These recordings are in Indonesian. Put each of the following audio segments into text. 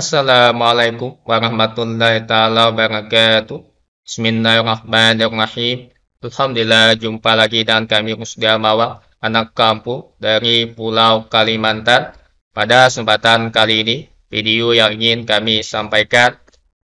Assalamualaikum warahmatullahi taala wabarakatuh. Bismillahirrahmanirrahim. Alhamdulillah jumpa lagi dengan kami Rusda Mawar, anak kampung dari Pulau Kalimantan. Pada kesempatan kali ini, video yang ingin kami sampaikan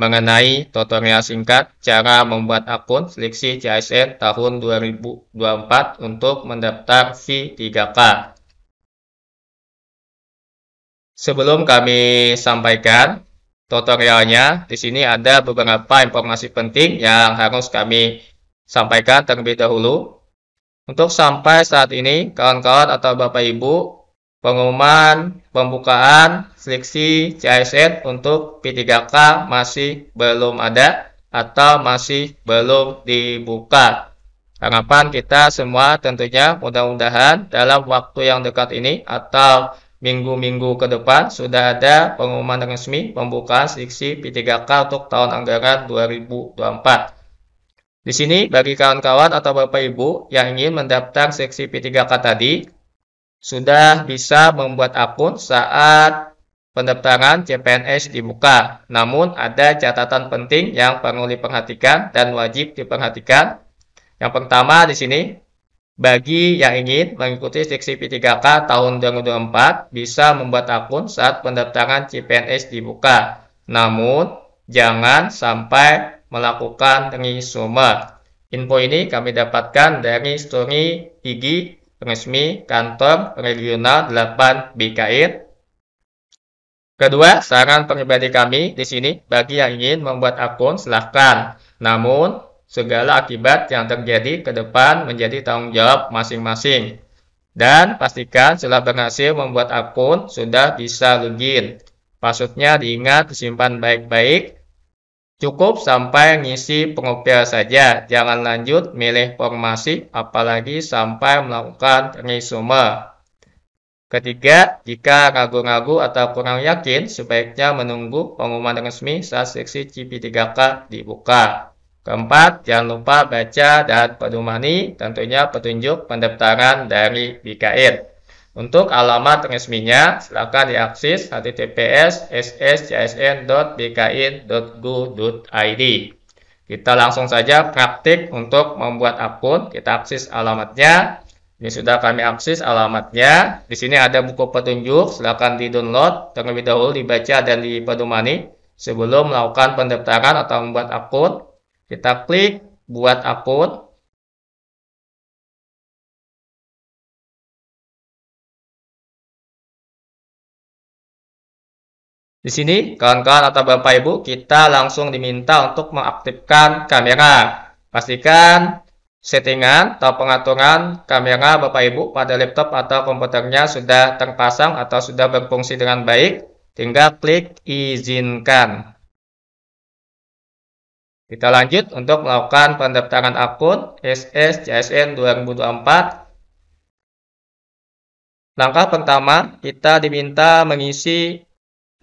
mengenai tutorial singkat cara membuat akun seleksi CSN tahun 2024 untuk mendaftar V3K. Sebelum kami sampaikan tutorialnya, di sini ada beberapa informasi penting yang harus kami sampaikan terlebih dahulu. Untuk sampai saat ini, kawan-kawan atau Bapak Ibu, pengumuman pembukaan seleksi CISN untuk P3K masih belum ada atau masih belum dibuka. Harapan kita semua tentunya mudah-mudahan dalam waktu yang dekat ini atau minggu-minggu ke depan sudah ada pengumuman resmi pembukaan seleksi P3K untuk tahun anggaran 2024. Di sini bagi kawan-kawan atau Bapak Ibu yang ingin mendaftar seksi P3K tadi sudah bisa membuat akun saat pendaftaran CPNS dibuka. Namun ada catatan penting yang perlu diperhatikan dan wajib diperhatikan. Yang pertama di sini bagi yang ingin mengikuti seleksi P3K tahun 2024 bisa membuat akun saat pendaftaran CPNS dibuka. Namun, jangan sampai melakukan resume. Info ini kami dapatkan dari story IG resmi kantor regional 8 BKI. Kedua, saran pribadi kami di sini bagi yang ingin membuat akun silahkan. Namun, segala akibat yang terjadi ke depan menjadi tanggung jawab masing-masing. Dan pastikan setelah berhasil membuat akun sudah bisa login. Pasutnya diingat disimpan baik-baik. Cukup sampai ngisi pengopil saja, jangan lanjut milih formasi apalagi sampai melakukan resume. Ketiga, jika ragu-ragu atau kurang yakin, sebaiknya menunggu pengumuman resmi saat seksi CP3K dibuka. Keempat, jangan lupa baca dan pedomani tentunya petunjuk pendaftaran dari BKN. Untuk alamat resminya, silakan diakses https ssjsn.bkin.go.id. Kita langsung saja praktik untuk membuat akun. Kita akses alamatnya. Ini sudah kami akses alamatnya. Di sini ada buku petunjuk, silakan di-download terlebih dahulu dibaca dan dipedomani sebelum melakukan pendaftaran atau membuat akun kita klik buat upload. Di sini, kawan-kawan atau Bapak Ibu, kita langsung diminta untuk mengaktifkan kamera. Pastikan settingan atau pengaturan kamera Bapak Ibu pada laptop atau komputernya sudah terpasang atau sudah berfungsi dengan baik. Tinggal klik izinkan. Kita lanjut untuk melakukan pendaftaran akun SS 2024 Langkah pertama, kita diminta mengisi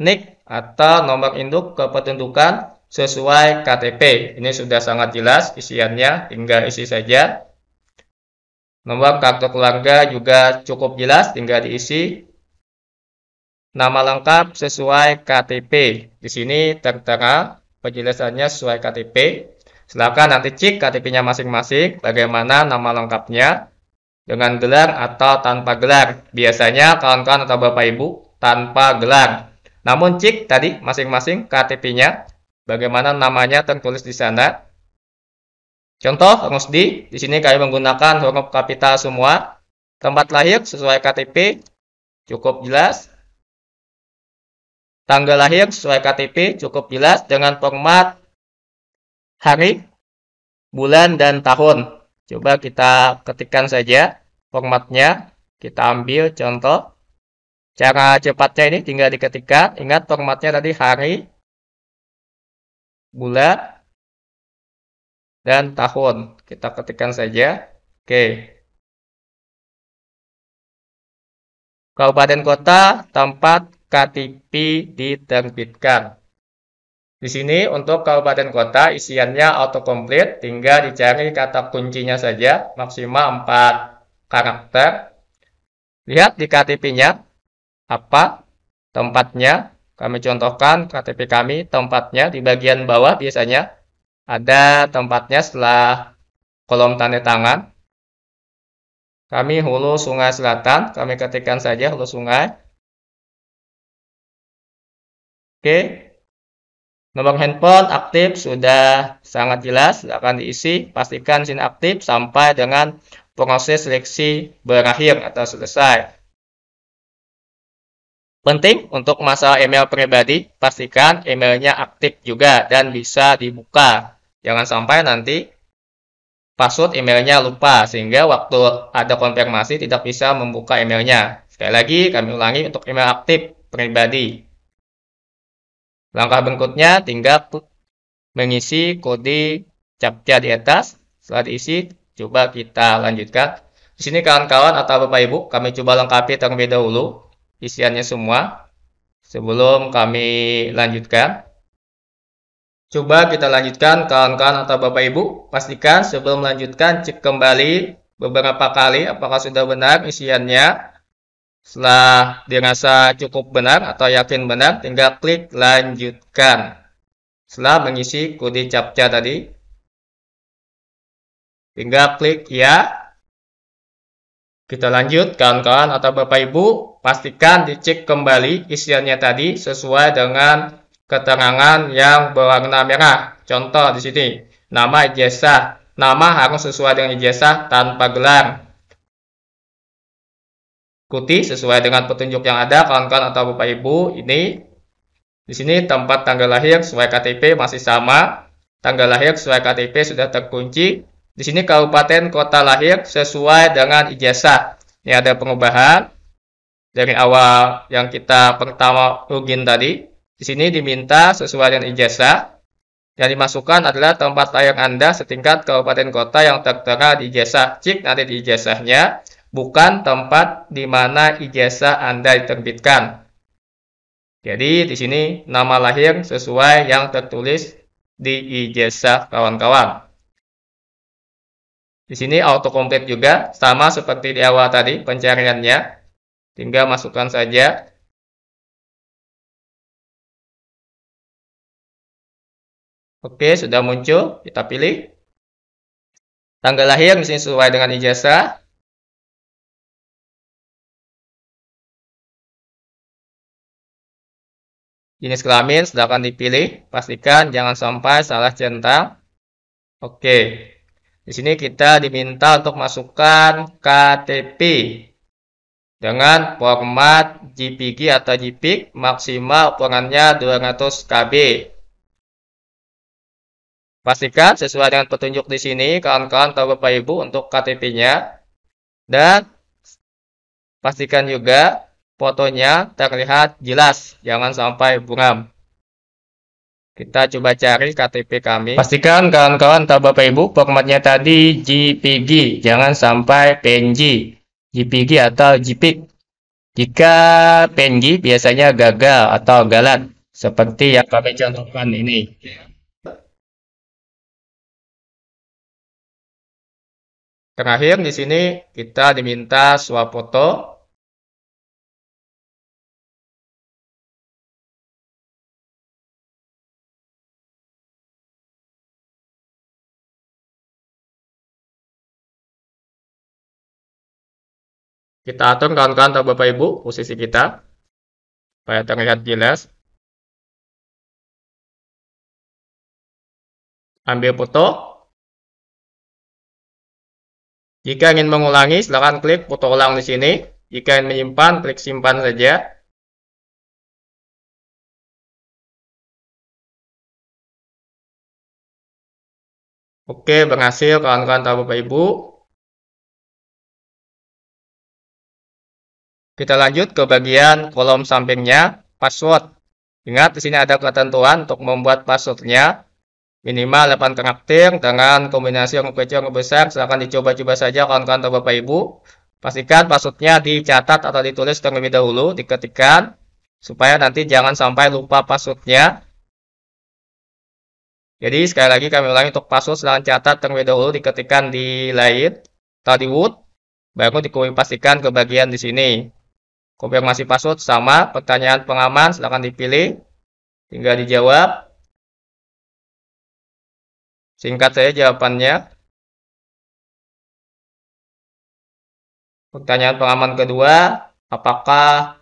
NIK atau nomor induk kependudukan sesuai KTP. Ini sudah sangat jelas isiannya, tinggal isi saja. Nomor kartu keluarga juga cukup jelas, tinggal diisi. Nama lengkap sesuai KTP. Di sini tertera penjelasannya sesuai KTP. Silakan nanti cek KTP-nya masing-masing, bagaimana nama lengkapnya, dengan gelar atau tanpa gelar. Biasanya kawan-kawan atau bapak ibu tanpa gelar. Namun cek tadi masing-masing KTP-nya, bagaimana namanya tertulis di sana. Contoh Rusdi, di sini kami menggunakan huruf kapital semua. Tempat lahir sesuai KTP, cukup jelas. Tanggal lahir sesuai KTP cukup jelas dengan format hari, bulan, dan tahun. Coba kita ketikkan saja formatnya. Kita ambil contoh. Cara cepatnya ini tinggal diketikkan. Ingat formatnya tadi hari, bulan, dan tahun. Kita ketikkan saja. Oke. Kabupaten kota, tempat KTP diterbitkan. Di sini untuk kabupaten kota isiannya autocomplete, tinggal dicari kata kuncinya saja, maksimal 4 karakter. Lihat di KTP-nya, apa tempatnya. Kami contohkan KTP kami, tempatnya di bagian bawah biasanya. Ada tempatnya setelah kolom tanda tangan. Kami hulu sungai selatan, kami ketikkan saja hulu sungai. Oke. Nomor handphone aktif sudah sangat jelas, akan diisi. Pastikan SIN aktif sampai dengan proses seleksi berakhir atau selesai. Penting untuk masalah email pribadi, pastikan emailnya aktif juga dan bisa dibuka. Jangan sampai nanti password emailnya lupa, sehingga waktu ada konfirmasi tidak bisa membuka emailnya. Sekali lagi, kami ulangi untuk email aktif pribadi. Langkah berikutnya tinggal mengisi kode captcha di atas. Setelah diisi, coba kita lanjutkan. Di sini kawan-kawan atau Bapak Ibu, kami coba lengkapi terlebih dahulu isiannya semua sebelum kami lanjutkan. Coba kita lanjutkan kawan-kawan atau Bapak Ibu, pastikan sebelum melanjutkan cek kembali beberapa kali apakah sudah benar isiannya setelah dirasa cukup benar atau yakin benar, tinggal klik lanjutkan. Setelah mengisi kode captcha tadi, tinggal klik ya. Kita lanjut kawan-kawan atau Bapak Ibu, pastikan dicek kembali isiannya tadi sesuai dengan keterangan yang berwarna merah. Contoh di sini, nama ijazah. Nama harus sesuai dengan ijazah tanpa gelar. Ikuti sesuai dengan petunjuk yang ada kawan-kawan atau Bapak Ibu ini. Di sini tempat tanggal lahir sesuai KTP masih sama. Tanggal lahir sesuai KTP sudah terkunci. Di sini kabupaten kota lahir sesuai dengan ijazah. Ini ada pengubahan dari awal yang kita pertama login tadi. Di sini diminta sesuai dengan ijazah. Yang dimasukkan adalah tempat lahir Anda setingkat kabupaten kota yang tertera di ijazah. Cek nanti di ijazahnya bukan tempat di mana ijazah Anda diterbitkan. Jadi di sini nama lahir sesuai yang tertulis di ijazah kawan-kawan. Di sini autocomplete juga sama seperti di awal tadi pencariannya. Tinggal masukkan saja Oke, sudah muncul. Kita pilih. Tanggal lahir di sesuai dengan ijazah. jenis kelamin sedangkan dipilih. Pastikan jangan sampai salah centang. Oke. Di sini kita diminta untuk masukkan KTP dengan format JPG atau JPEG maksimal ukurannya 200 KB. Pastikan sesuai dengan petunjuk di sini, kawan-kawan atau Bapak Ibu untuk KTP-nya. Dan pastikan juga fotonya terlihat jelas, jangan sampai buram. Kita coba cari KTP kami. Pastikan kawan-kawan atau Bapak Ibu formatnya tadi JPG, jangan sampai PNG, JPG atau JPEG. Jika PNG biasanya gagal atau galat, seperti yang kami contohkan ini. Terakhir di sini kita diminta foto. Kita atur kawan-kawan atau Bapak Ibu posisi kita supaya terlihat jelas. Ambil foto. Jika ingin mengulangi, silakan klik foto ulang di sini. Jika ingin menyimpan, klik simpan saja. Oke, berhasil kawan-kawan atau Bapak Ibu. Kita lanjut ke bagian kolom sampingnya, password. Ingat, di sini ada ketentuan untuk membuat passwordnya minimal 8 karakter dengan kombinasi yang kecil yang besar. Silahkan dicoba-coba saja kawan-kawan atau Bapak Ibu. Pastikan passwordnya dicatat atau ditulis terlebih dahulu, diketikkan, supaya nanti jangan sampai lupa passwordnya. Jadi sekali lagi kami ulangi untuk password silahkan catat terlebih dahulu diketikkan di lain atau di wood, baru dikopi pastikan ke bagian di sini konfirmasi password sama pertanyaan pengaman silahkan dipilih tinggal dijawab singkat saya jawabannya pertanyaan pengaman kedua apakah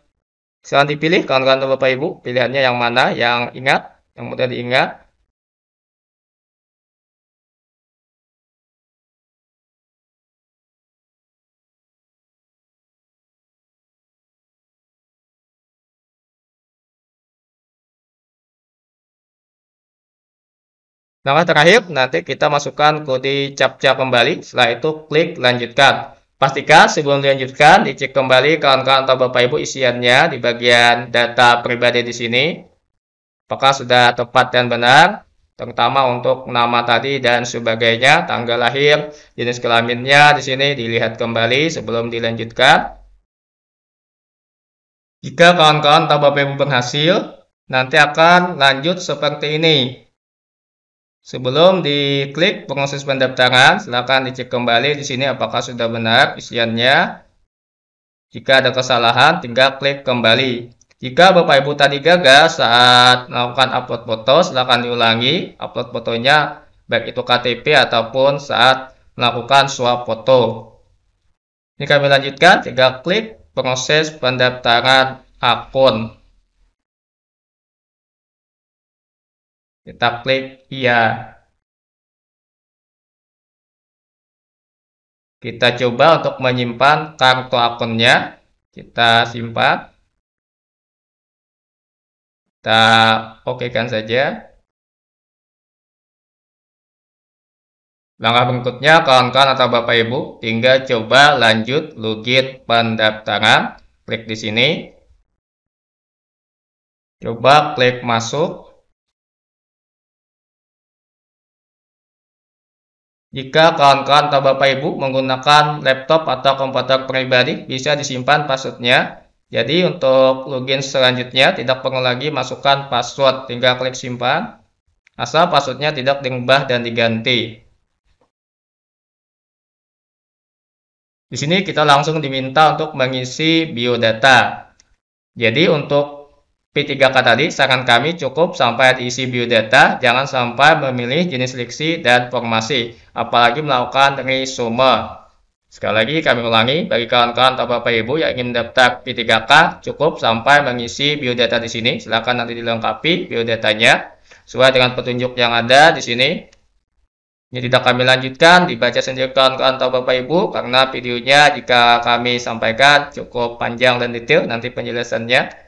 silahkan dipilih kawan-kawan bapak ibu pilihannya yang mana yang ingat yang mudah diingat Langkah terakhir, nanti kita masukkan kode captcha kembali. Setelah itu klik lanjutkan. Pastikan sebelum dilanjutkan, dicek kembali kawan-kawan atau Bapak Ibu isiannya di bagian data pribadi di sini. Apakah sudah tepat dan benar? Terutama untuk nama tadi dan sebagainya, tanggal lahir, jenis kelaminnya di sini dilihat kembali sebelum dilanjutkan. Jika kawan-kawan atau Bapak Ibu berhasil, nanti akan lanjut seperti ini. Sebelum diklik proses pendaftaran, silakan dicek kembali di sini apakah sudah benar isiannya. Jika ada kesalahan, tinggal klik kembali. Jika Bapak Ibu tadi gagal saat melakukan upload foto, silakan diulangi upload fotonya baik itu KTP ataupun saat melakukan swap foto. Ini kami lanjutkan, tinggal klik proses pendaftaran akun. Kita klik iya. Kita coba untuk menyimpan kartu akunnya. Kita simpan. Kita oke kan saja. Langkah berikutnya, kawan-kawan atau Bapak Ibu, tinggal coba lanjut login pendaftaran. Klik di sini. Coba klik masuk. Jika kawan-kawan atau Bapak Ibu menggunakan laptop atau komputer pribadi, bisa disimpan passwordnya. Jadi untuk login selanjutnya tidak perlu lagi masukkan password, tinggal klik simpan. Asal passwordnya tidak diubah dan diganti. Di sini kita langsung diminta untuk mengisi biodata. Jadi untuk P3K tadi, saran kami cukup sampai diisi biodata, jangan sampai memilih jenis leksi dan formasi, apalagi melakukan resume. Sekali lagi kami ulangi, bagi kawan-kawan atau Bapak Ibu yang ingin daftar P3K, cukup sampai mengisi biodata di sini. Silakan nanti dilengkapi biodatanya sesuai dengan petunjuk yang ada di sini. Ini tidak kami lanjutkan, dibaca sendiri kawan-kawan atau Bapak Ibu, karena videonya jika kami sampaikan cukup panjang dan detail nanti penjelasannya.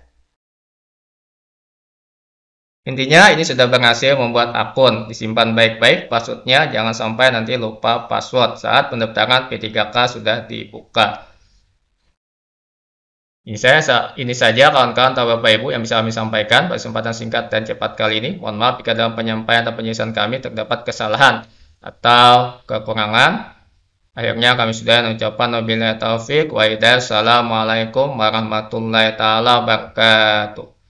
Intinya ini sudah berhasil membuat akun, disimpan baik-baik passwordnya, jangan sampai nanti lupa password saat pendaftaran P3K sudah dibuka. Ini, saya, ini saja kawan-kawan atau Bapak Ibu yang bisa kami sampaikan pada kesempatan singkat dan cepat kali ini. Mohon maaf jika dalam penyampaian atau penyelesaian kami terdapat kesalahan atau kekurangan. Akhirnya kami sudah mengucapkan wabillahi taufik wa Assalamualaikum warahmatullahi taala wabarakatuh.